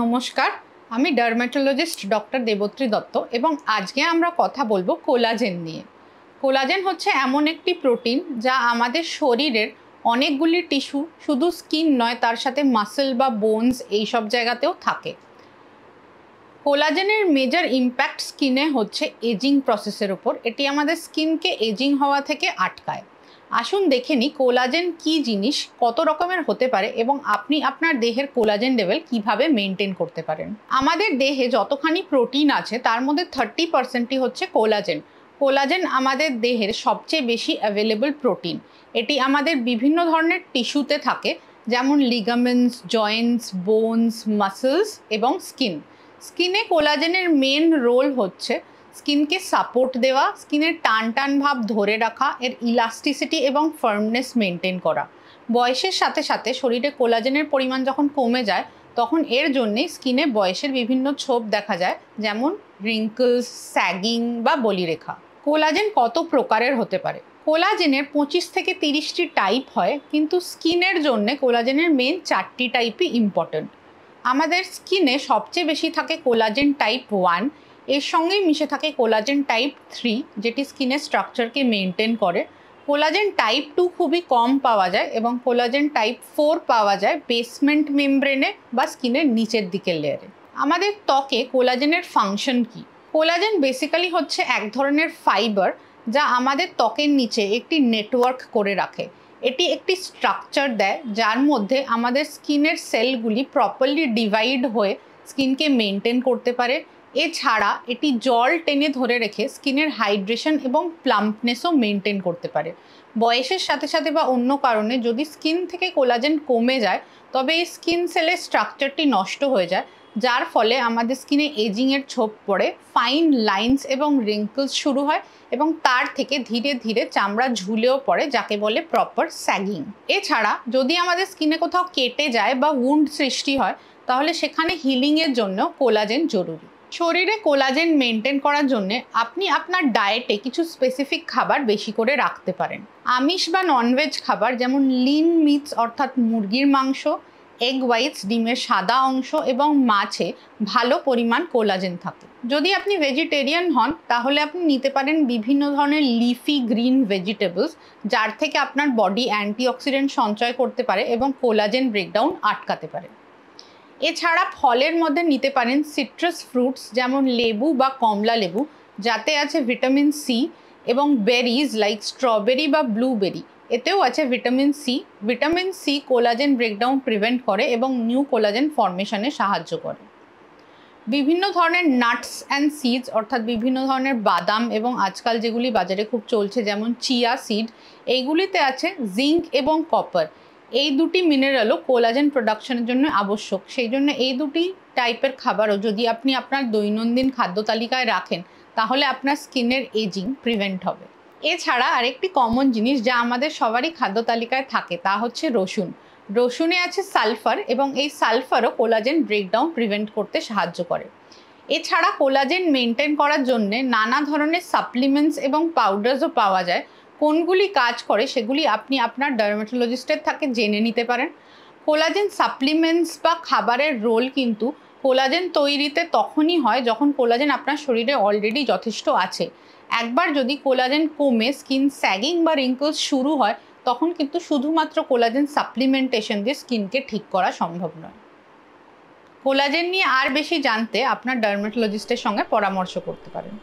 নমস্কার আমি ডার্মাটোলজিস্ট ডক্টর দেবত্রী দত্ত এবং আজকে আমরা কথা বলবো কোলাজেন নিয়ে কোলাজেন হচ্ছে এমন একটি প্রোটিন যা আমাদের শরীরের অনেকগুলি টিস্যু শুধু স্কিন নয় তার সাথে মাসেল বা বোনস এই সব জায়গাতেও থাকে কোলাজেনের মেজর ইম্প্যাক্ট স্কিনে হচ্ছে এজিং প্রসেসের ওপর এটি আমাদের স্কিনকে এজিং হওয়া থেকে আটকায় আসুন দেখে নিই কোলাজেন কি জিনিস কত রকমের হতে পারে এবং আপনি আপনার দেহের কোলাজেন লেভেল কিভাবে মেনটেন করতে পারেন আমাদের দেহে যতখানি প্রোটিন আছে তার মধ্যে থার্টি পার্সেন্টই হচ্ছে কোলাজেন কোলাজেন আমাদের দেহের সবচেয়ে বেশি অ্যাভেলেবল প্রোটিন এটি আমাদের বিভিন্ন ধরনের টিস্যুতে থাকে যেমন লিগামেন্টস জয়েন্টস বোনস মাসেলস এবং স্কিন স্কিনে কোলাজেনের মেন রোল হচ্ছে স্কিনকে সাপোর্ট দেওয়া স্কিনের টান টান ভাব ধরে রাখা এর ইলাস্টিসিটি এবং ফার্মনেস মেনটেন করা বয়সের সাথে সাথে শরীরে কোলাজেনের পরিমাণ যখন কমে যায় তখন এর জন্যে স্কিনে বয়সের বিভিন্ন ছোপ দেখা যায় যেমন রিঙ্কলস স্যাগিং বা বলিরেখা কোলাজেন কত প্রকারের হতে পারে কোলাজেনের পঁচিশ থেকে তিরিশটি টাইপ হয় কিন্তু স্কিনের জন্য কোলাজেনের মেন চারটি টাইপই ইম্পর্ট্যান্ট আমাদের স্কিনে সবচেয়ে বেশি থাকে কোলাজেন টাইপ ওয়ান এর সঙ্গেই মিশে থাকে কোলাজেন টাইপ থ্রি যেটি স্কিনের স্ট্রাকচারকে মেনটেন করে কোলাজেন টাইপ টু খুবই কম পাওয়া যায় এবং কোলাজেন টাইপ ফোর পাওয়া যায় বেসমেন্ট মেমব্রেনে বা স্কিনের নিচের দিকের লেয়ারে আমাদের ত্বকে কোলাজেনের ফাংশন কি কোলাজেন বেসিক্যালি হচ্ছে এক ধরনের ফাইবার যা আমাদের ত্বকের নিচে একটি নেটওয়ার্ক করে রাখে এটি একটি স্ট্রাকচার দেয় যার মধ্যে আমাদের স্কিনের সেলগুলি প্রপারলি ডিভাইড হয়ে স্কিনকে মেনটেন করতে পারে এছাড়া এটি জল টেনে ধরে রেখে স্কিনের হাইড্রেশন এবং প্লাম্পনেসও মেনটেন করতে পারে বয়সের সাথে সাথে বা অন্য কারণে যদি স্কিন থেকে কোলাজেন কমে যায় তবে এই স্কিন সেলের স্ট্রাকচারটি নষ্ট হয়ে যায় যার ফলে আমাদের স্কিনে এজিংয়ের ছোপ পড়ে ফাইন লাইন্স এবং রিঙ্কলস শুরু হয় এবং তার থেকে ধীরে ধীরে চামড়া ঝুলেও পড়ে যাকে বলে প্রপার স্যাগিং এছাড়া যদি আমাদের স্কিনে কোথাও কেটে যায় বা উন্ড সৃষ্টি হয় তাহলে সেখানে হিলিংয়ের জন্য কোলাজেন জরুরি শরীরে কোলাজেন মেনটেন করার জন্য আপনি আপনার ডায়েটে কিছু স্পেসিফিক খাবার বেশি করে রাখতে পারেন আমিষ বা ননভেজ খাবার যেমন লিন মিটস অর্থাৎ মুরগির মাংস এগ হোয়াইটস ডিমের সাদা অংশ এবং মাছে ভালো পরিমাণ কোলাজেন থাকে যদি আপনি ভেজিটেরিয়ান হন তাহলে আপনি নিতে পারেন বিভিন্ন ধরনের লিফি গ্রিন ভেজিটেবলস যার থেকে আপনার বডি অ্যান্টিঅক্সিডেন্ট সঞ্চয় করতে পারে এবং কোলাজেন ব্রেকডাউন আটকাতে পারে এছাড়া ফলের মধ্যে নিতে পারেন সিট্রাস ফ্রুটস যেমন লেবু বা কমলা লেবু যাতে আছে ভিটামিন সি এবং বেরিজ লাইক স্ট্রবেরি বা ব্লুবেরি এতেও আছে vitamin C vitamin C collagen breakdown prevent করে এবং নিউ কোলাজেন ফর্মেশনে সাহায্য করে বিভিন্ন ধরনের নাটস অ্যান্ড সিডস অর্থাৎ বিভিন্ন ধরনের বাদাম এবং আজকাল যেগুলি বাজারে খুব চলছে যেমন চিয়া সিড এইগুলিতে আছে জিঙ্ক এবং কপার এই দুটি মিনারেলও কোলাজেন প্রোডাকশনের জন্য আবশ্যক সেই জন্য এই দুটি টাইপের খাবারও যদি আপনি আপনার দৈনন্দিন খাদ্য তালিকায় রাখেন তাহলে আপনার স্কিনের এজিং প্রিভেন্ট হবে এছাড়া আরেকটি কমন জিনিস যা আমাদের সবারই খাদ্য তালিকায় থাকে তা হচ্ছে রসুন রসুনে আছে সালফার এবং এই সালফারও কোলাজেন ব্রেকডাউন প্রিভেন্ট করতে সাহায্য করে এছাড়া কোলাজেন মেনটেন করার জন্যে নানা ধরনের সাপ্লিমেন্টস এবং পাউডার্সও পাওয়া যায় কোনগুলি কাজ করে সেগুলি আপনি আপনার ডার্মাটোলজিস্টের থেকে জেনে নিতে পারেন কোলাজেন সাপ্লিমেন্টস বা খাবারের রোল কিন্তু কোলাজেন তৈরিতে তখনই হয় যখন কোলাজেন আপনার শরীরে অলরেডি যথেষ্ট আছে একবার যদি কোলাজেন কমে স্কিন স্যাগিং বা রিঙ্কলস শুরু হয় তখন কিন্তু শুধুমাত্র কোলাজেন সাপ্লিমেন্টেশন দিয়ে স্কিনকে ঠিক করা সম্ভব নয় কোলাজেন নিয়ে আর বেশি জানতে আপনার ডার্মেটোলজিস্টের সঙ্গে পরামর্শ করতে পারেন